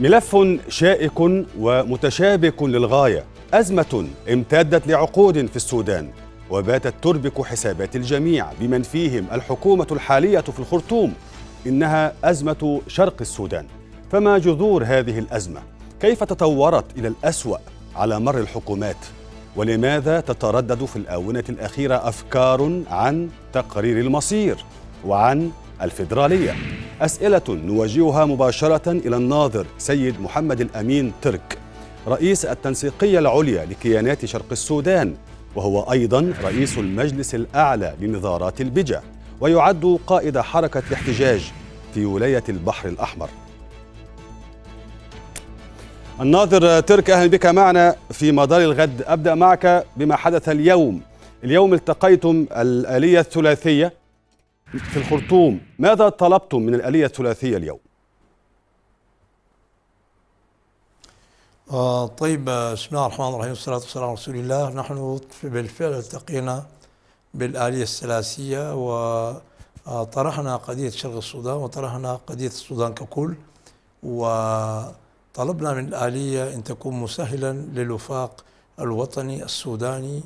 ملف شائك ومتشابك للغايه ازمه امتدت لعقود في السودان وباتت تربك حسابات الجميع بمن فيهم الحكومه الحاليه في الخرطوم انها ازمه شرق السودان فما جذور هذه الازمه كيف تطورت الى الاسوا على مر الحكومات ولماذا تتردد في الاونه الاخيره افكار عن تقرير المصير وعن الفيدرالية أسئلة نوجهها مباشرة إلى الناظر سيد محمد الأمين ترك رئيس التنسيقية العليا لكيانات شرق السودان وهو أيضا رئيس المجلس الأعلى لنظارات البجا ويعد قائد حركة الاحتجاج في ولاية البحر الأحمر الناظر ترك أهلا بك معنا في مدار الغد أبدأ معك بما حدث اليوم اليوم التقيتم الآلية الثلاثية في الخرطوم ماذا طلبتم من الآلية الثلاثية اليوم؟ آه طيب بسم الله الرحمن الرحيم والصلاة والسلام على رسول الله نحن بالفعل التقينا بالآلية الثلاثية وطرحنا آه، قضية شرق السودان وطرحنا قضية السودان ككل وطلبنا من الآلية أن تكون مسهلا للوفاق الوطني السوداني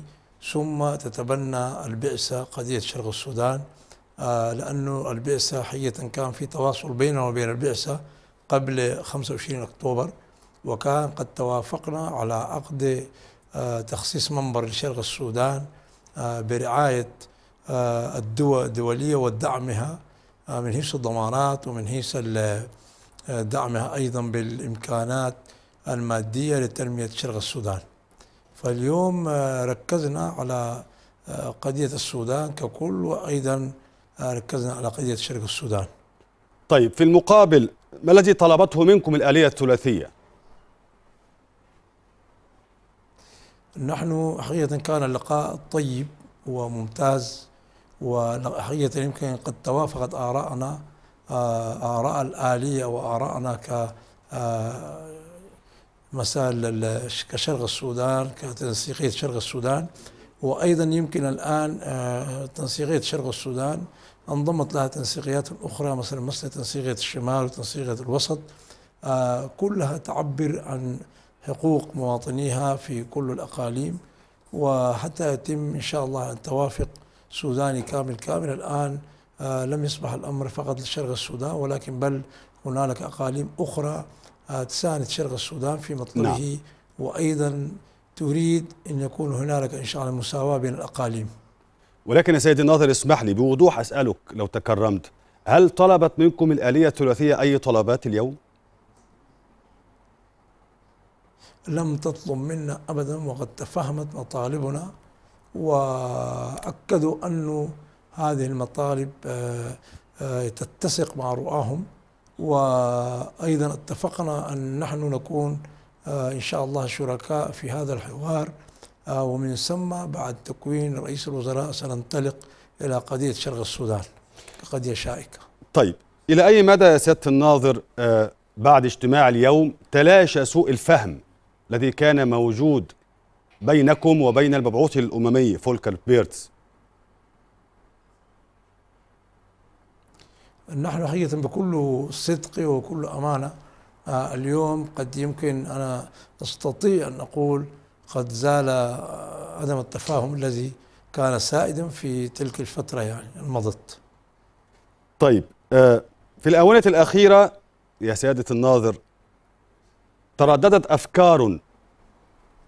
ثم تتبنى البعثة قضية شرق السودان آه، لأنه البعثة حقيقة كان في تواصل بيننا وبين البعثة قبل 25 أكتوبر وكان قد توافقنا على عقد آه، تخصيص منبر لشرق السودان آه، برعاية الدول الدولية ودعمها من هيس الضمانات ومن هيس دعمها أيضا بالإمكانات المادية لتنمية شرق السودان فاليوم ركزنا على قضية السودان ككل وأيضا آه، ركزنا على قضية شرق السودان طيب في المقابل ما الذي طلبته منكم الآلية الثلاثية؟ نحن حقيقة كان اللقاء طيب وممتاز وحقيقة يمكن قد توافقت آراءنا آه، آراء الآلية وآراءنا ك آه، مسائل كشرق السودان كتنسيقية شرق السودان وأيضا يمكن الآن آه، تنسيقية شرق السودان انضمت لها تنسيقيات أخرى مثلا مثل تنسيقية الشمال وتنسيقية الوسط آه، كلها تعبر عن حقوق مواطنيها في كل الأقاليم وحتى يتم إن شاء الله أن توافق سوداني كامل كامل الآن آه، لم يصبح الأمر فقط لشرق السودان ولكن بل هنالك أقاليم أخرى تساند شرق السودان في مطلبه نعم. وأيضا تريد أن يكون هنالك إن شاء الله مساواة بين الأقاليم ولكن يا سيدي الناظر اسمح لي بوضوح أسألك لو تكرمت هل طلبت منكم الآلية الثلاثية أي طلبات اليوم؟ لم تطلب منا أبدا وقد تفهمت مطالبنا وأكدوا انه هذه المطالب آه، آه، تتسق مع رؤاهم وأيضا اتفقنا أن نحن نكون آه، إن شاء الله شركاء في هذا الحوار آه، ومن ثم بعد تكوين رئيس الوزراء سننطلق إلى قضية شرق السودان قضية شائكة طيب إلى أي مدى يا سيادة الناظر آه، بعد اجتماع اليوم تلاشى سوء الفهم الذي كان موجود بينكم وبين المبعوث الأممي فولكر بيرتس نحن حقيقة بكل صدق وكل أمانة آه، اليوم قد يمكن أنا أستطيع أن أقول قد زال آه، عدم التفاهم الذي كان سائدا في تلك الفترة يعني المضت طيب آه، في الآونة الأخيرة يا سيادة الناظر ترددت أفكار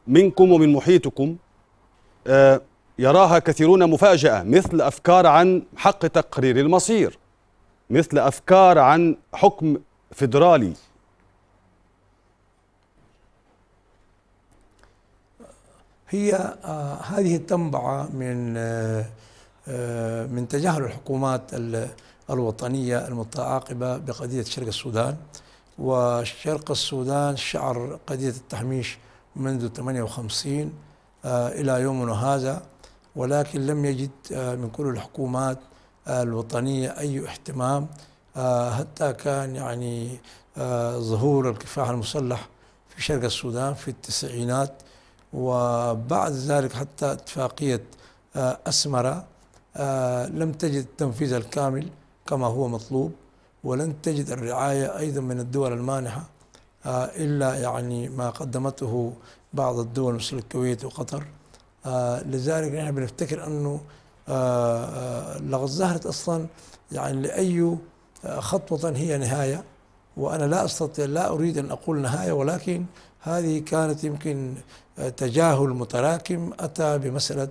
منكم ومن محيطكم يراها كثيرون مفاجأة مثل أفكار عن حق تقرير المصير مثل أفكار عن حكم فدرالي هي آه، هذه التنبعة من آه، آه، من تجاهل الحكومات الوطنية المتعاقبة بقضية شرق السودان وشرق السودان شعر قضية التحميش منذ 58 إلى يومنا هذا ولكن لم يجد من كل الحكومات الوطنية أي اهتمام حتى كان يعني ظهور الكفاح المسلح في شرق السودان في التسعينات وبعد ذلك حتى اتفاقية آه، أسمرة آه، لم تجد التنفيذ الكامل كما هو مطلوب ولن تجد الرعاية أيضا من الدول المانحة آه، إلا يعني ما قدمته بعض الدول مثل الكويت وقطر لذلك نحن بنفتكر أنه لقد ظهرت أصلا يعني لأي خطوة هي نهاية وأنا لا أستطيع لا أريد أن أقول نهاية ولكن هذه كانت يمكن تجاهل متراكم أتى بمسألة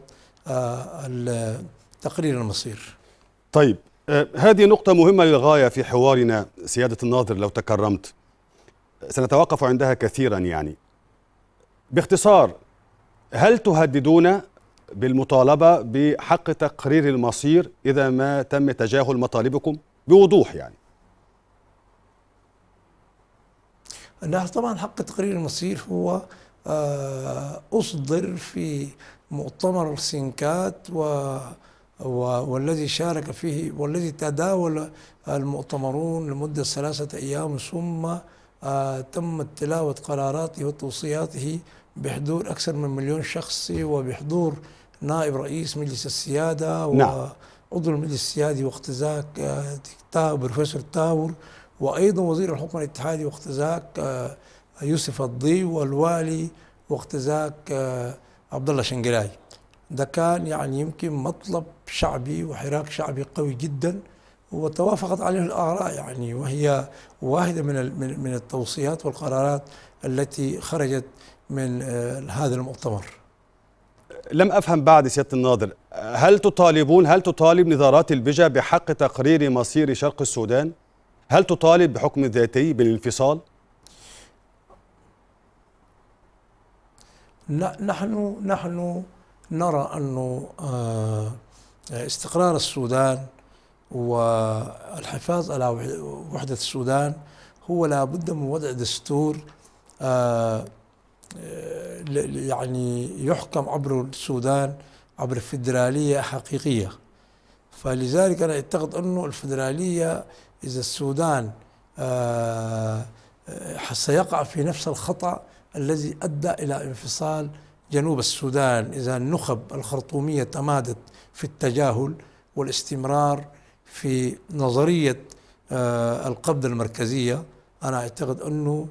آه، تقرير المصير طيب آه، هذه نقطة مهمة للغاية في حوارنا سيادة الناظر لو تكرمت سنتوقف عندها كثيرا يعني باختصار هل تهددون بالمطالبة بحق تقرير المصير إذا ما تم تجاهل مطالبكم بوضوح يعني أنها طبعا حق تقرير المصير هو آه، أصدر في مؤتمر سينكات و والذي شارك فيه والذي تداول المؤتمرون لمدة ثلاثة أيام ثم آه، تم تلاوة قراراته وتوصياته بحضور أكثر من مليون شخص وبحضور نائب رئيس مجلس السيادة نعم. وعضو المجلس السيادي وقت ذاك آه، بروفيسور تاور وأيضا وزير الحكم الاتحادي وقت ذاك آه، يوسف الضي والوالي وقت ذاك آه، عبد الله شنقلاي ده كان يعني يمكن مطلب شعبي وحراك شعبي قوي جدا وتوافقت عليه الآراء يعني وهي واحدة من من التوصيات والقرارات التي خرجت من آه، هذا المؤتمر لم أفهم بعد سيادة الناظر هل تطالبون هل تطالب نظارات البجا بحق تقرير مصير شرق السودان؟ هل تطالب بحكم ذاتي بالانفصال؟ لا نحن نحن نرى أنه آه، استقرار السودان والحفاظ على وحدة السودان هو لابد من وضع دستور آه، آه، يعني يحكم عبر السودان عبر فدرالية حقيقية فلذلك أنا أعتقد أنه الفدرالية إذا السودان آه، آه، سيقع في نفس الخطأ الذي أدى إلى انفصال جنوب السودان إذا النخب الخرطومية تمادت في التجاهل والاستمرار في نظرية آه، القبض المركزية أنا أعتقد أنه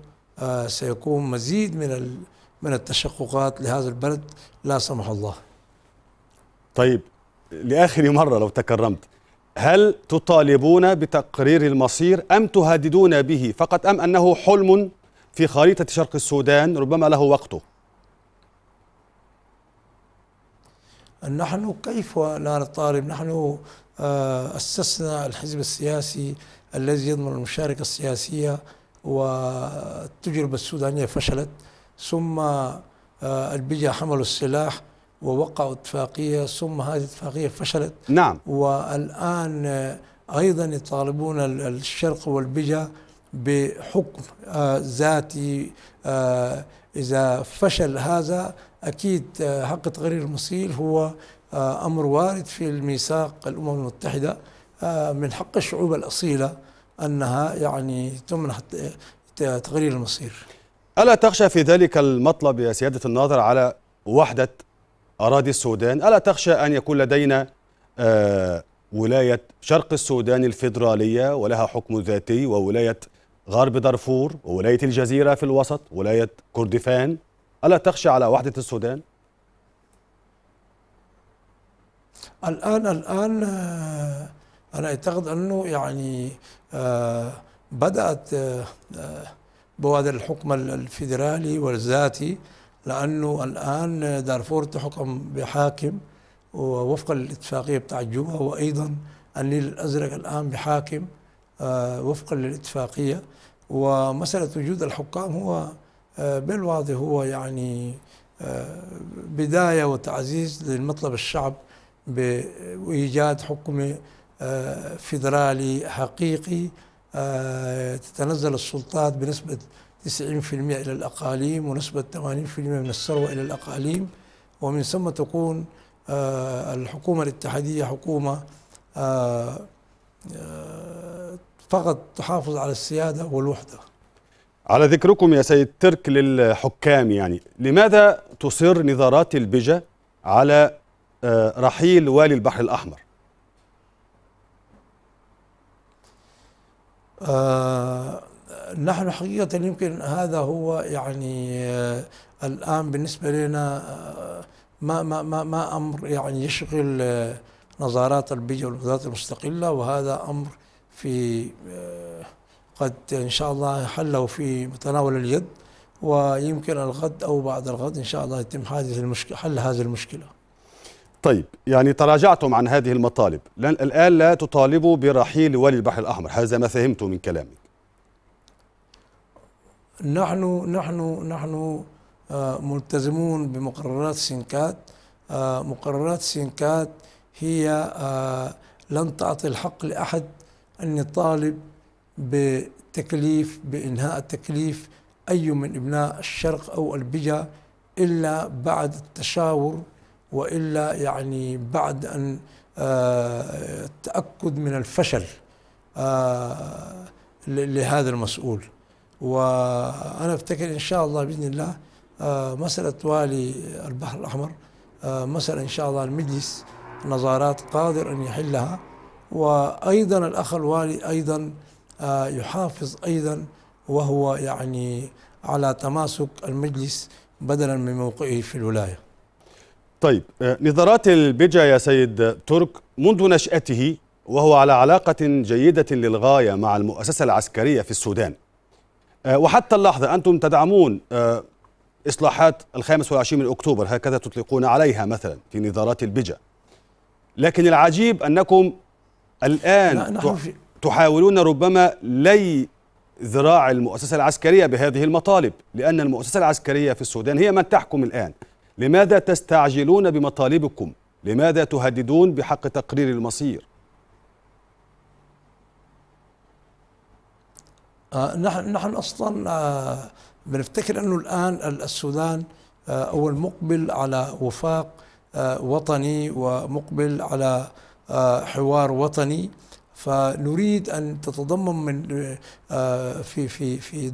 سيكون مزيد من من التشققات لهذا البلد لا سمح الله طيب لاخر مره لو تكرمت هل تطالبون بتقرير المصير ام تهددون به فقط ام انه حلم في خريطه شرق السودان ربما له وقته نحن كيف لا نطالب نحن آه، أسسنا الحزب السياسي الذي يضمن المشاركة السياسية والتجربة السودانية فشلت ثم آه، البجا حملوا السلاح ووقعوا اتفاقية ثم هذه الاتفاقية فشلت نعم والآن أيضا يطالبون الشرق والبجا بحكم آه، ذاتي آه، إذا فشل هذا أكيد آه، حق تقرير المصير هو أمر وارد في الميثاق الأمم المتحدة من حق الشعوب الأصيلة أنها يعني تمنح تقرير المصير ألا تخشى في ذلك المطلب يا سيادة الناظر على وحدة أراضي السودان ألا تخشى أن يكون لدينا آه، ولاية شرق السودان الفيدرالية ولها حكم ذاتي وولاية غرب دارفور وولاية الجزيرة في الوسط ولاية كردفان ألا تخشى على وحدة السودان؟ الآن الآن آه، أنا أعتقد أنه يعني آه، بدأت بوادر الحكم الفيدرالي والذاتي لأنه الآن دارفور تحكم بحاكم ووفقا للاتفاقية بتاع جوبا وأيضا النيل الأزرق الآن بحاكم آه، وفقا للاتفاقية ومسألة وجود الحكام هو آه، بالواضح هو يعني آه، بداية وتعزيز للمطلب الشعب بإيجاد حكم فيدرالي حقيقي تتنزل السلطات بنسبة 90% إلى الأقاليم ونسبة 80% من الثروة إلى الأقاليم ومن ثم تكون آه، الحكومة الاتحادية حكومة آه، آه، فقط تحافظ على السيادة والوحدة على ذكركم يا سيد ترك للحكام يعني لماذا تصر نظارات البجة على رحيل والي البحر الأحمر آه نحن حقيقة يمكن هذا هو يعني آه، الآن بالنسبة لنا آه، ما ما ما, ما أمر يعني يشغل آه، نظارات البيئة والوزارات المستقلة وهذا أمر في قد إن شاء الله حله في متناول اليد ويمكن الغد أو بعد الغد إن شاء الله يتم هذه المشكلة حل هذه المشكلة طيب يعني تراجعتم عن هذه المطالب الآن لا تطالبوا برحيل ولي البحر الأحمر هذا ما فهمته من كلامي نحن نحن نحن آه، ملتزمون بمقررات سينكات آه، مقررات سينكات هي آه، لن تعطي الحق لأحد أن يطالب بتكليف بإنهاء التكليف أي من ابناء الشرق أو البجا إلا بعد التشاور وإلا يعني بعد أن التأكد من الفشل لهذا المسؤول وانا افتكر ان شاء الله باذن الله آه، مساله والي البحر الاحمر آه، مساله ان شاء الله المجلس نظارات قادر ان يحلها وايضا الاخ الوالي ايضا آه، يحافظ ايضا وهو يعني على تماسك المجلس بدلا من موقعه في الولايه. طيب نظارات البيجا يا سيد ترك منذ نشأته وهو على علاقة جيدة للغاية مع المؤسسة العسكرية في السودان آه، وحتى اللحظة أنتم تدعمون آه، إصلاحات الخامس والعشرين من أكتوبر هكذا تطلقون عليها مثلا في نظارات البجا لكن العجيب أنكم الآن تحاولون ربما لي ذراع المؤسسة العسكرية بهذه المطالب لأن المؤسسة العسكرية في السودان هي من تحكم الآن لماذا تستعجلون بمطالبكم لماذا تهددون بحق تقرير المصير آه، نحن نحن اصلا آه، بنفتكر انه الان السودان آه، هو المقبل على وفاق وطني ومقبل على حوار وطني فنريد ان تتضمن من في في في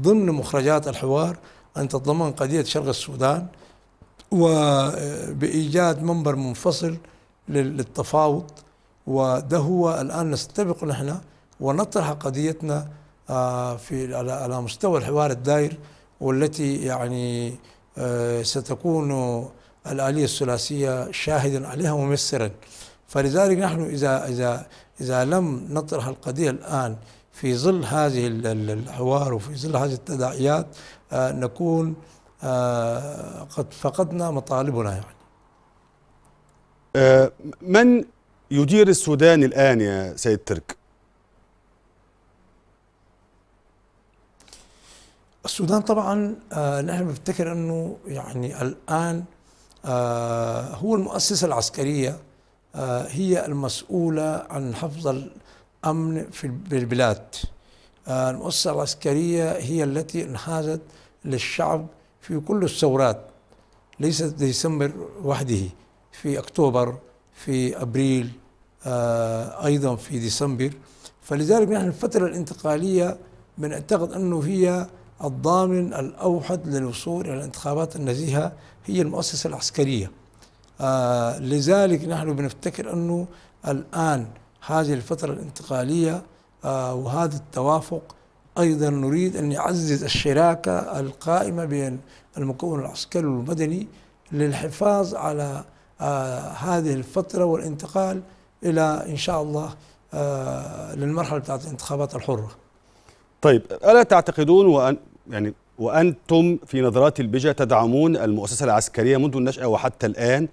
ضمن مخرجات الحوار ان تتضمن قضيه شرق السودان وبايجاد منبر منفصل للتفاوض وده هو الان نستبق نحن ونطرح قضيتنا آه، في على مستوى الحوار الدائر والتي يعني آه، ستكون الآلية الثلاثية شاهدا عليها وممثلا فلذلك نحن إذا إذا إذا لم نطرح القضية الآن في ظل هذه الحوار وفي ظل هذه التداعيات آه، نكون قد فقدنا مطالبنا يعني من يدير السودان الآن يا سيد ترك السودان طبعا آه، نحن بنفتكر انه يعني الان آه، هو المؤسسه العسكريه آه، هي المسؤوله عن حفظ الامن في البلاد المؤسسه العسكريه هي التي انحازت للشعب في كل الثورات ليست ديسمبر وحده في اكتوبر في ابريل ايضا في ديسمبر فلذلك نحن الفتره الانتقاليه بنعتقد انه هي الضامن الأوحد للوصول إلى الانتخابات النزيهة هي المؤسسة العسكرية آه لذلك نحن بنفتكر أنه الآن هذه الفترة الانتقالية آه وهذا التوافق أيضا نريد أن يعزز الشراكة القائمة بين المكون العسكري والمدني للحفاظ على آه هذه الفترة والانتقال إلى إن شاء الله آه للمرحلة بتاعت الانتخابات الحرة طيب ألا تعتقدون وأن يعني وأنتم في نظرات البجا تدعمون المؤسسة العسكرية منذ النشأة وحتى الآن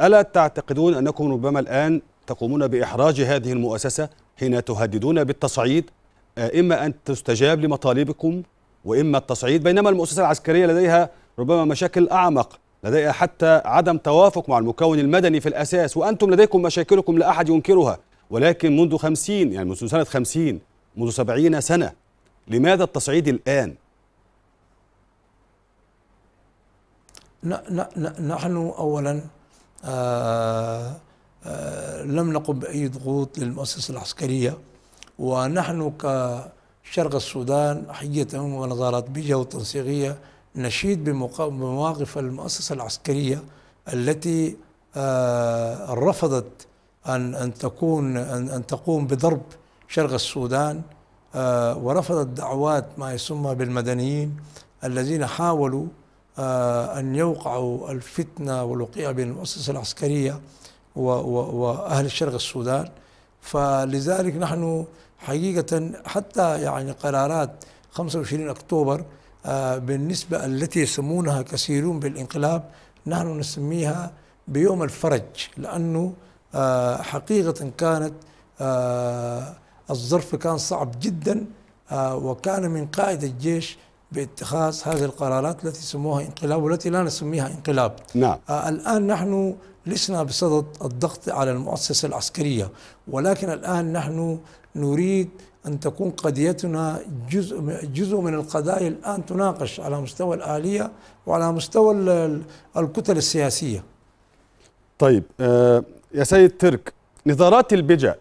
ألا تعتقدون أنكم ربما الآن تقومون بإحراج هذه المؤسسة حين تهددون بالتصعيد إما أن تستجاب لمطالبكم وإما التصعيد بينما المؤسسة العسكرية لديها ربما مشاكل أعمق لديها حتى عدم توافق مع المكون المدني في الأساس وأنتم لديكم مشاكلكم لا أحد ينكرها ولكن منذ خمسين يعني منذ سنة خمسين منذ سبعين سنة لماذا التصعيد الآن؟ نحن أولا آآ آه، آآ آه، لم نقم بأي ضغوط للمؤسسة العسكرية ونحن كشرق السودان حية ونظارات بيجا وتنسيقية نشيد بمواقف المؤسسة العسكرية التي آه، رفضت أن أن تكون أن, أن تقوم بضرب شرق السودان ورفضت دعوات ما يسمى بالمدنيين الذين حاولوا آه، أن يوقعوا الفتنة والوقيعة بين المؤسسة العسكرية وأهل الشرق السودان فلذلك نحن حقيقة حتى يعني قرارات 25 أكتوبر آه، بالنسبة التي يسمونها كثيرون بالانقلاب نحن نسميها بيوم الفرج لأنه آه، حقيقة كانت الظرف كان صعب جدا وكان من قائد الجيش باتخاذ هذه القرارات التي سموها انقلاب والتي لا نسميها انقلاب نعم. آه الآن نحن لسنا بصدد الضغط على المؤسسة العسكرية ولكن الآن نحن نريد أن تكون قضيتنا جزء جزء من القضايا الآن تناقش على مستوى الآلية وعلى مستوى الكتل السياسية طيب آه يا سيد ترك نظارات البجا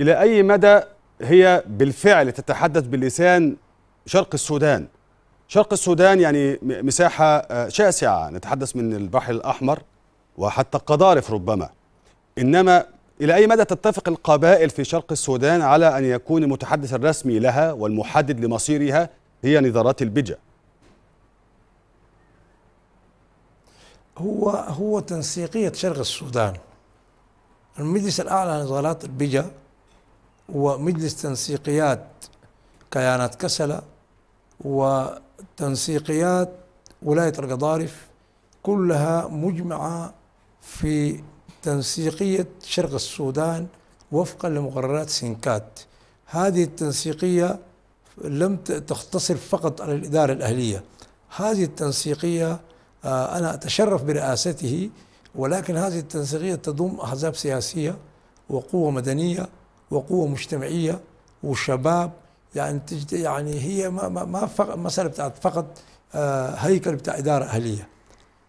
إلى أي مدى هي بالفعل تتحدث بلسان شرق السودان شرق السودان يعني مساحة آه، شاسعة نتحدث من البحر الأحمر وحتى قضارف ربما إنما إلى أي مدى تتفق القبائل في شرق السودان على أن يكون المتحدث الرسمي لها والمحدد لمصيرها هي نظارات البجا هو هو تنسيقية شرق السودان المجلس الأعلى لنظارات البجا ومجلس تنسيقيات كيانات كسلة وتنسيقيات ولاية القضارف كلها مجمعة في تنسيقية شرق السودان وفقا لمقررات سنكات هذه التنسيقية لم تختصر فقط على الإدارة الأهلية هذه التنسيقية آه، أنا أتشرف برئاسته ولكن هذه التنسيقية تضم أحزاب سياسية وقوة مدنية وقوة مجتمعية وشباب يعني يعني هي ما ما فقط مساله بتاعت فقط آه، هيكل بتاع اداره اهليه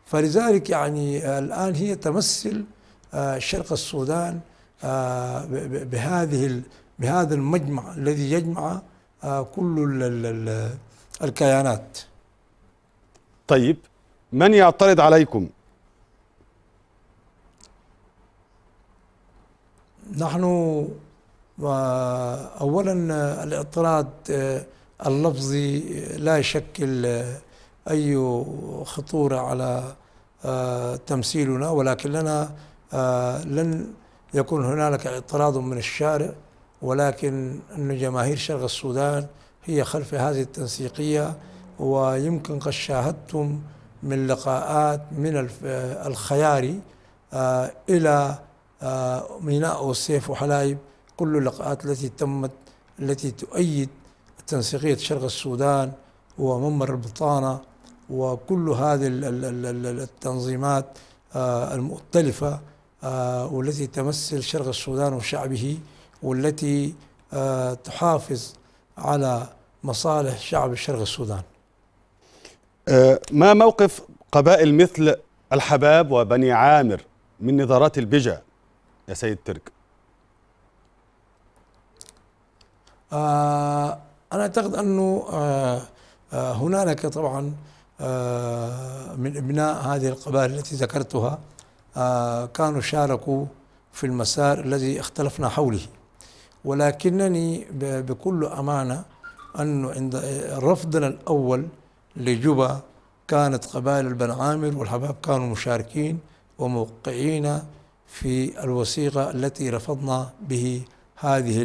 فلذلك يعني آه، الان هي تمثل آه، شرق السودان بهذه بهذا المجمع الذي يجمع كل الكيانات طيب من يعترض عليكم نحن وأولا الاطراد آه، اللفظي لا يشكل آه، أي خطورة على آه، تمثيلنا ولكن لنا لن يكون هنالك إطراد من الشارع ولكن أن جماهير شرق السودان هي خلف هذه التنسيقية ويمكن قد شاهدتم من لقاءات من الخياري إلى ميناء والسيف وحلايب كل اللقاءات التي تمت التي تؤيد تنسيقية شرق السودان وممر البطانة وكل هذه التنظيمات آه، المؤتلفة آه، والتي تمثل شرق السودان وشعبه والتي آه، تحافظ على مصالح شعب شرق السودان ما موقف قبائل مثل الحباب وبني عامر من نظارات البجا يا سيد ترك آه، أنا أعتقد أنه آه، آه، هنالك طبعا من أبناء هذه القبائل التي ذكرتها كانوا شاركوا في المسار الذي اختلفنا حوله ولكنني بكل أمانة أنه عند رفضنا الأول لجوبا كانت قبائل البن عامر والحباب كانوا مشاركين وموقعين في الوثيقة التي رفضنا به هذه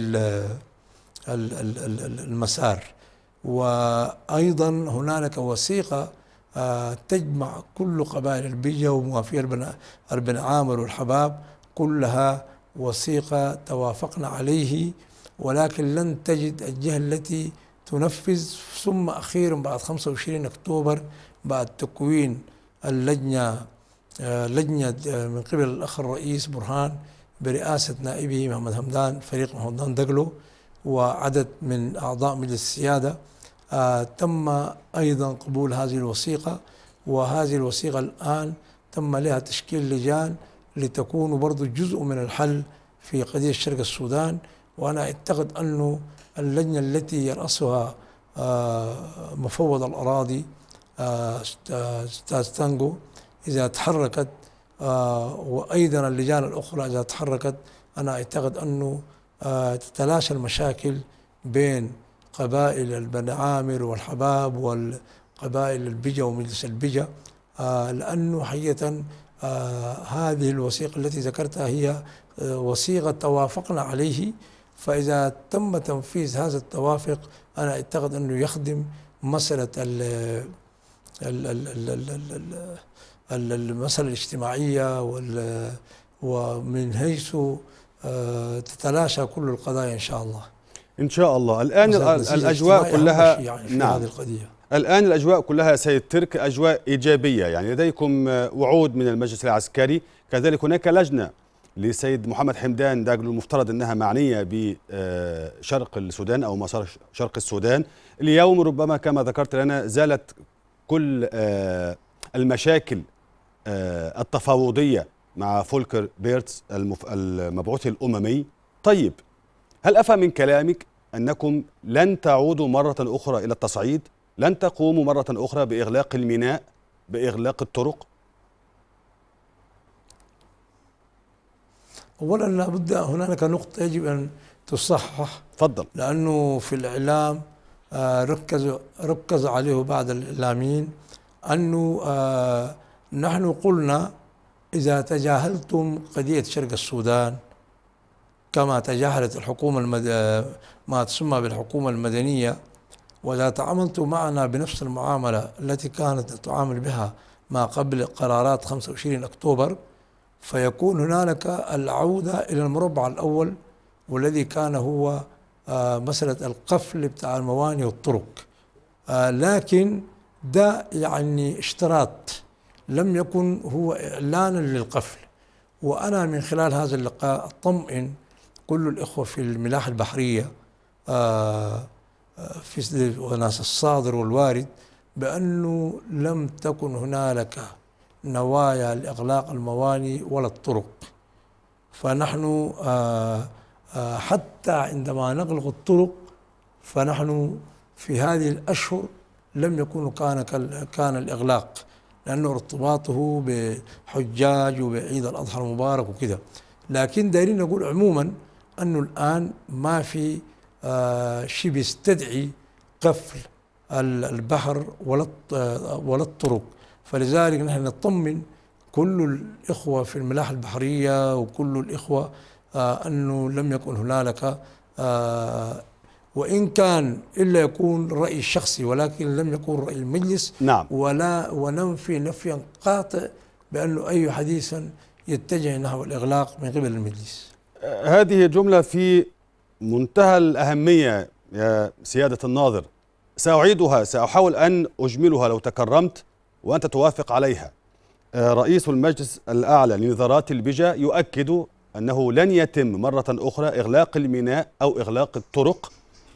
المسار وأيضا هنالك وثيقة آه، تجمع كل قبائل البيجة وموافية البن عامر والحباب كلها وثيقة توافقنا عليه ولكن لن تجد الجهة التي تنفذ ثم أخيرا بعد 25 أكتوبر بعد تكوين اللجنة آه، لجنة آه، من قبل الأخ الرئيس برهان برئاسة نائبه محمد همدان فريق محمد همدان دقلو وعدد من أعضاء مجلس السيادة آه، تم أيضا قبول هذه الوثيقة وهذه الوثيقة الآن تم لها تشكيل لجان لتكون برضو جزء من الحل في قضية شرق السودان وأنا أعتقد أنه اللجنة التي يرأسها آه، مفوض الأراضي آه، أستاذ تانجو إذا تحركت وأيضا اللجان الأخرى إذا تحركت أنا أعتقد أنه آه، تتلاشى المشاكل بين قبائل البن عامر والحباب والقبائل البجة ومجلس البجة آه، لأنه حقيقة آه، هذه الوثيقة التي ذكرتها هي وثيقة توافقنا عليه فإذا تم تنفيذ هذا التوافق أنا أعتقد أنه يخدم مسألة المسألة الاجتماعية ومن حيث آه، تتلاشى كل القضايا إن شاء الله إن شاء الله الآن الأجواء كلها يعني في نعم. هذه القضية الآن الأجواء كلها سيد ترك أجواء إيجابية يعني لديكم آه، وعود من المجلس العسكري كذلك هناك لجنة لسيد محمد حمدان داجلو المفترض أنها معنية بشرق السودان أو مسار شرق السودان اليوم ربما كما ذكرت لنا زالت كل آه، المشاكل التفاوضية مع فولكر بيرتس المف... المبعوث الأممي طيب هل أفهم من كلامك أنكم لن تعودوا مرة أخرى إلى التصعيد لن تقوموا مرة أخرى بإغلاق الميناء بإغلاق الطرق أولا لابد هنالك نقطة يجب أن تصحح تفضل لأنه في الإعلام آه، ركز ركز عليه بعض الإعلاميين أنه آه، نحن قلنا إذا تجاهلتم قضية شرق السودان كما تجاهلت الحكومة المد... ما تسمى بالحكومة المدنية وإذا تعاملتم معنا بنفس المعاملة التي كانت تعامل بها ما قبل قرارات 25 أكتوبر فيكون هنالك العودة إلى المربع الأول والذي كان هو آه، مسألة القفل بتاع الموانئ والطرق آه، لكن ده يعني اشتراط لم يكن هو إعلانا للقفل وأنا من خلال هذا اللقاء أطمئن كل الإخوة في الملاحة البحرية آه، آه، في وناس الصادر والوارد بأنه لم تكن هنالك نوايا لإغلاق الموانئ ولا الطرق فنحن آه، حتى عندما نغلق الطرق فنحن في هذه الأشهر لم يكن كان كان الإغلاق لأنه ارتباطه بحجاج وبعيد الأضحى المبارك وكذا لكن دايرين نقول عموما أنه الآن ما في آه شيء بيستدعي قفل البحر ولا آه، ولا الطرق فلذلك نحن نطمن كل الإخوة في الملاحة البحرية وكل الإخوة آه أنه لم يكن هنالك آه، وإن كان إلا يكون رأي شخصي ولكن لم يكون رأي المجلس نعم ولا وننفي نفيا قاطع بأنه أي حديث يتجه نحو الإغلاق من قبل المجلس آه، هذه جملة في منتهى الأهمية يا سيادة الناظر سأعيدها سأحاول أن أجملها لو تكرمت وأنت توافق عليها آه، رئيس المجلس الأعلى لنظارات البجا يؤكد أنه لن يتم مرة أخرى إغلاق الميناء أو إغلاق الطرق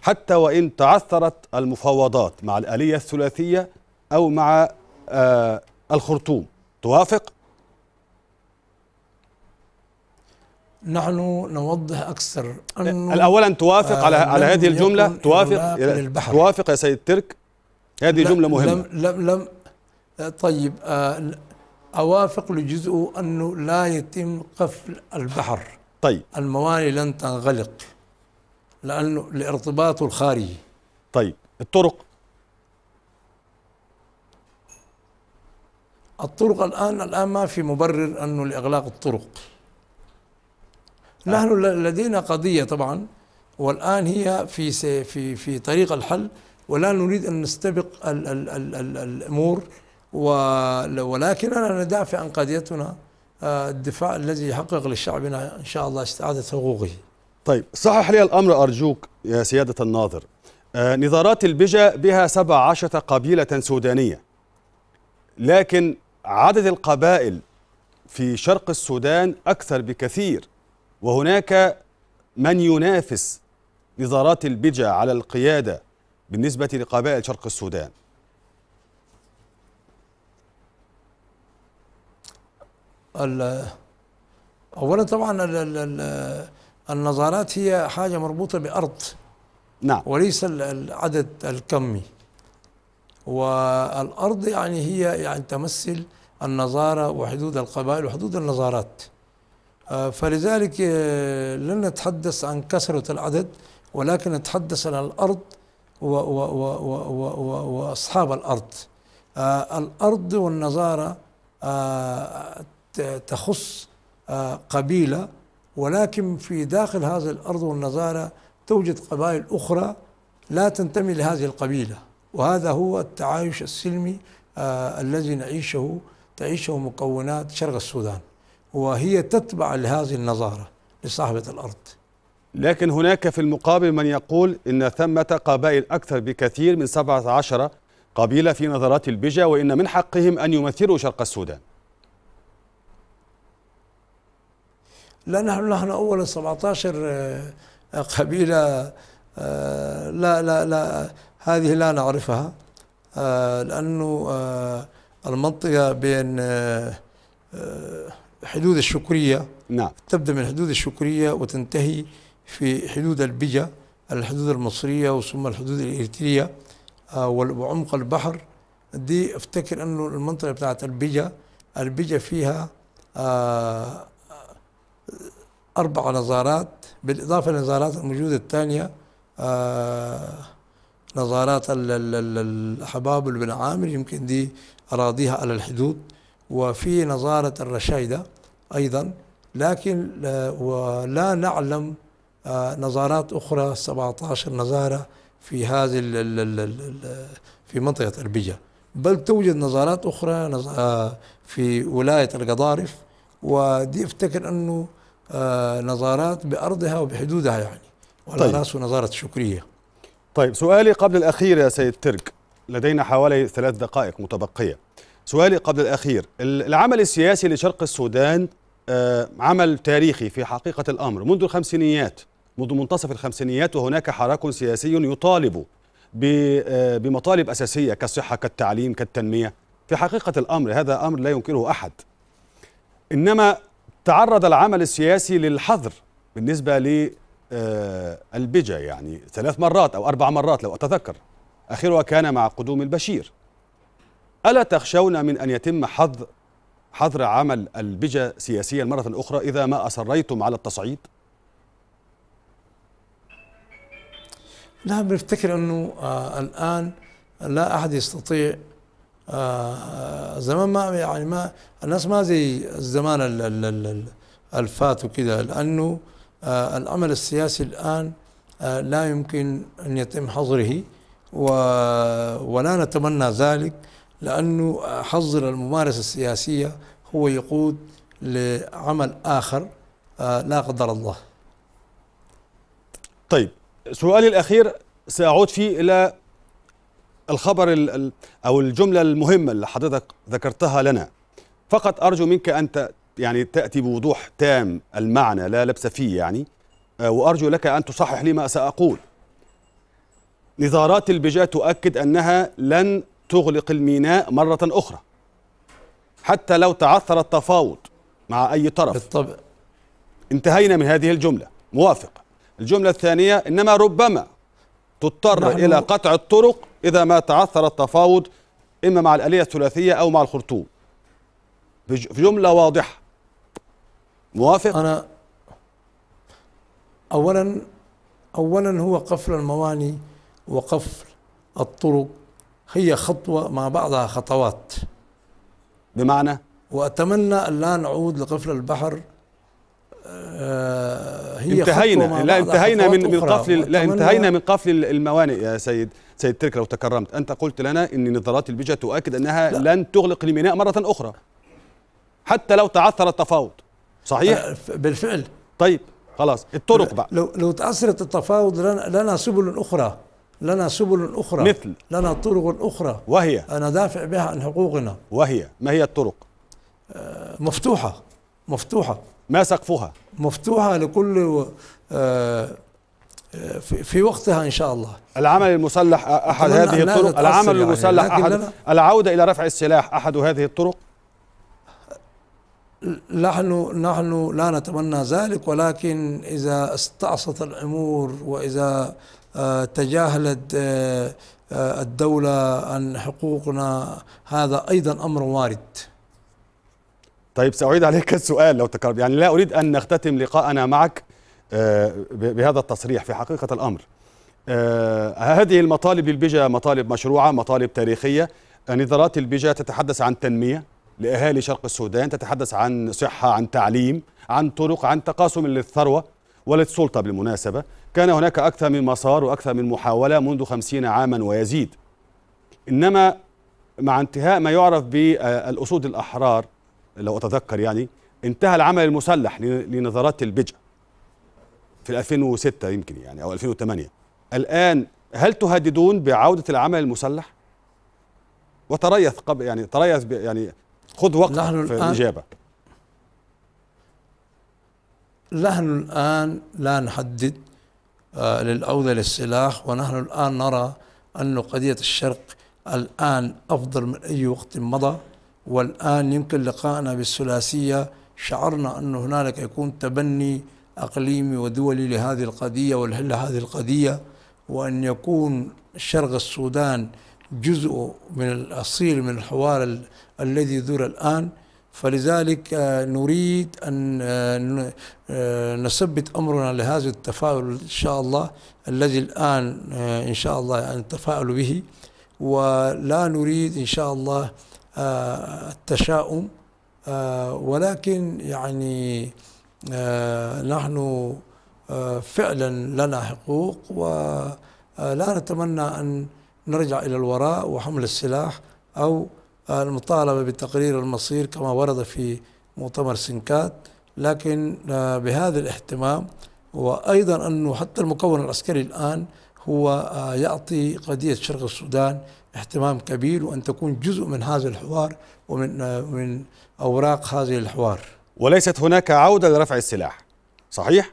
حتى وإن تعثرت المفاوضات مع الآلية الثلاثية أو مع آه، الخرطوم توافق؟ نحن نوضح أكثر أنه آه، أولا توافق آه على على هذه الجملة توافق للبحر. توافق يا سيد ترك هذه جملة مهمة لم لم, لم آه، طيب آه أوافق لجزء أنه لا يتم قفل البحر طيب الموانئ لن تنغلق لأنه لارتباطه الخارجي طيب الطرق الطرق الآن الآن ما في مبرر أنه لإغلاق الطرق آه. نحن لدينا قضية طبعا والآن هي في في في طريق الحل ولا نريد أن نستبق الـ الـ الـ الـ الأمور ولكننا ندافع عن قضيتنا آه، الدفاع الذي يحقق لشعبنا إن شاء الله استعادة حقوقه طيب صحح لي الأمر أرجوك يا سيادة الناظر آه نظارات البجا بها 17 قبيلة سودانية لكن عدد القبائل في شرق السودان أكثر بكثير وهناك من ينافس نظارات البجا على القيادة بالنسبة لقبائل شرق السودان أولا طبعا ال ال ال النظارات هي حاجة مربوطة بأرض نعم وليس العدد الكمي والأرض يعني هي يعني تمثل النظارة وحدود القبائل وحدود النظارات آه، فلذلك آه، لن نتحدث عن كثرة العدد ولكن نتحدث عن الأرض وأصحاب الأرض آه، الأرض والنظارة تخص قبيلة ولكن في داخل هذه الأرض والنظارة توجد قبائل أخرى لا تنتمي لهذه القبيلة وهذا هو التعايش السلمي آه الذي نعيشه تعيشه مكونات شرق السودان وهي تتبع لهذه النظارة لصاحبة الأرض لكن هناك في المقابل من يقول إن ثمة قبائل أكثر بكثير من 17 قبيلة في نظرات البجا وإن من حقهم أن يمثلوا شرق السودان لا نحن أول 17 آه، قبيلة آه، لا لا لا هذه لا نعرفها آه، لأنه المنطقة بين حدود الشكرية نعم تبدأ من حدود الشكرية وتنتهي في حدود البجا الحدود المصرية وثم الحدود الإريترية وعمق البحر دي افتكر انه المنطقه بتاعت البجا البجا فيها أربع نظارات بالإضافة للنظارات الموجودة الثانية آه، نظارات الحباب بن عامر يمكن دي أراضيها على الحدود وفي نظارة الرشايدة أيضا لكن آه، ولا نعلم آه، نظارات أخرى 17 نظارة في هذه في منطقة أربجة بل توجد نظارات أخرى في ولاية القضارف ودي افتكر أنه آه، نظارات بأرضها وبحدودها يعني وعلى طيب. نظارة شكرية طيب سؤالي قبل الأخير يا سيد ترك لدينا حوالي ثلاث دقائق متبقية سؤالي قبل الأخير العمل السياسي لشرق السودان آه، عمل تاريخي في حقيقة الأمر منذ الخمسينيات منذ منتصف الخمسينيات وهناك حراك سياسي يطالب آه، بمطالب أساسية كالصحة كالتعليم كالتنمية في حقيقة الأمر هذا أمر لا ينكره أحد إنما تعرض العمل السياسي للحظر بالنسبة للبجا آه، يعني ثلاث مرات أو أربع مرات لو أتذكر آخرها كان مع قدوم البشير ألا تخشون من أن يتم حظ حظر عمل البجا سياسيا مرة أخرى إذا ما أصريتم على التصعيد؟ لا نعم، بنفتكر أنه آه الآن لا أحد يستطيع آه، آه، زمان ما يعني ما الناس ما زي الزمان الفات وكذا لانه آه، العمل السياسي الان لا يمكن ان يتم حظره ولا نتمنى ذلك لانه حظر الممارسه السياسيه هو يقود لعمل اخر لا قدر الله. طيب سؤالي الاخير ساعود فيه الى الخبر ال او الجمله المهمه اللي حضرتك ذكرتها لنا فقط ارجو منك ان يعني تاتي بوضوح تام المعنى لا لبس فيه يعني آه، وارجو لك ان تصحح لي ما ساقول نظارات البجاء تؤكد انها لن تغلق الميناء مره اخرى حتى لو تعثر التفاوض مع اي طرف بالطبع انتهينا من هذه الجمله موافق الجمله الثانيه انما ربما تضطر نعم. إلى قطع الطرق إذا ما تعثر التفاوض إما مع الآلية الثلاثية أو مع الخرطوم في جملة واضحة موافق؟ أنا أولا أولا هو قفل المواني وقفل الطرق هي خطوة مع بعضها خطوات بمعنى وأتمنى أن لا نعود لقفل البحر آه، هي انتهينا لا انتهينا من من قفل لا انتهينا من قفل الموانئ يا سيد سيد ترك لو تكرمت انت قلت لنا ان نظارات البيجا تؤكد انها لا. لن تغلق الميناء مره اخرى حتى لو تعثر التفاوض صحيح آه، بالفعل طيب خلاص الطرق بقى لو لو تعثرت التفاوض لنا, لنا سبل اخرى لنا سبل اخرى مثل لنا طرق اخرى وهي انا دافع بها عن حقوقنا وهي ما هي الطرق آه، مفتوحه مفتوحه ما سقفها مفتوحة لكل آه، آه، في وقتها إن شاء الله العمل المسلح أحد هذه الطرق العمل يعني، المسلح يعني أحد العودة إلى رفع السلاح أحد هذه الطرق نحن نحن لا نتمنى ذلك ولكن اذا استعصت الامور واذا آه، تجاهلت الدوله عن حقوقنا هذا ايضا امر وارد طيب سأعيد عليك السؤال لو تكرر يعني لا أريد أن نختتم لقاءنا معك آه، بهذا التصريح في حقيقة الأمر آه، هذه المطالب للبيجا مطالب مشروعة مطالب تاريخية نظارات البيجا تتحدث عن تنمية لأهالي شرق السودان تتحدث عن صحة عن تعليم عن طرق عن تقاسم للثروة وللسلطة بالمناسبة كان هناك أكثر من مسار وأكثر من محاولة منذ خمسين عاما ويزيد إنما مع انتهاء ما يعرف بالأسود الأحرار لو اتذكر يعني انتهى العمل المسلح لنظارات البجة في 2006 يمكن يعني او 2008 الان هل تهددون بعودة العمل المسلح وتريث قبل يعني تريث يعني خذ وقت في الاجابة نحن الآن لا نحدد آه للسلاح ونحن الآن نرى أن قضية الشرق الآن أفضل من أي وقت مضى والآن يمكن لقائنا بالثلاثية شعرنا أن هنالك يكون تبني أقليمي ودولي لهذه القضية والحل هذه القضية وأن يكون شرق السودان جزء من الأصيل من الحوار ال الذي يدور الآن فلذلك آه، نريد أن آه، آه، نثبت أمرنا لهذا التفاؤل إن شاء الله الذي الآن إن شاء الله نتفاءل يعني به ولا نريد إن شاء الله التشاؤم آه، ولكن يعني آه، نحن آه، فعلا لنا حقوق ولا نتمنى أن نرجع إلى الوراء وحمل السلاح أو المطالبة بتقرير المصير كما ورد في مؤتمر سنكات لكن بهذا الاهتمام وأيضا أنه حتى المكون العسكري الآن هو آه، يعطي قضية شرق السودان اهتمام كبير وأن تكون جزء من هذا الحوار ومن آه، من أوراق هذه الحوار وليست هناك عودة لرفع السلاح صحيح؟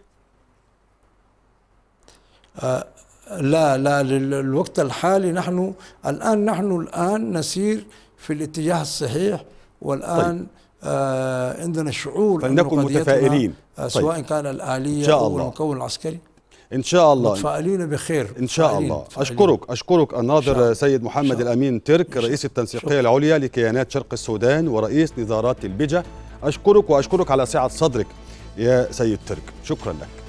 آه لا لا للوقت الحالي نحن الآن نحن الآن نسير في الاتجاه الصحيح والآن طيب. آه عندنا شعور فلنكن متفائلين آه طيب. سواء طيب. كان الآلية أو المكون العسكري ان شاء الله متفائلين بخير ان شاء الله متفعلين. اشكرك اشكرك الناظر سيد محمد الامين ترك رئيس التنسيقيه شكرا. العليا لكيانات شرق السودان ورئيس نظارات البجه اشكرك واشكرك على سعه صدرك يا سيد ترك شكرا لك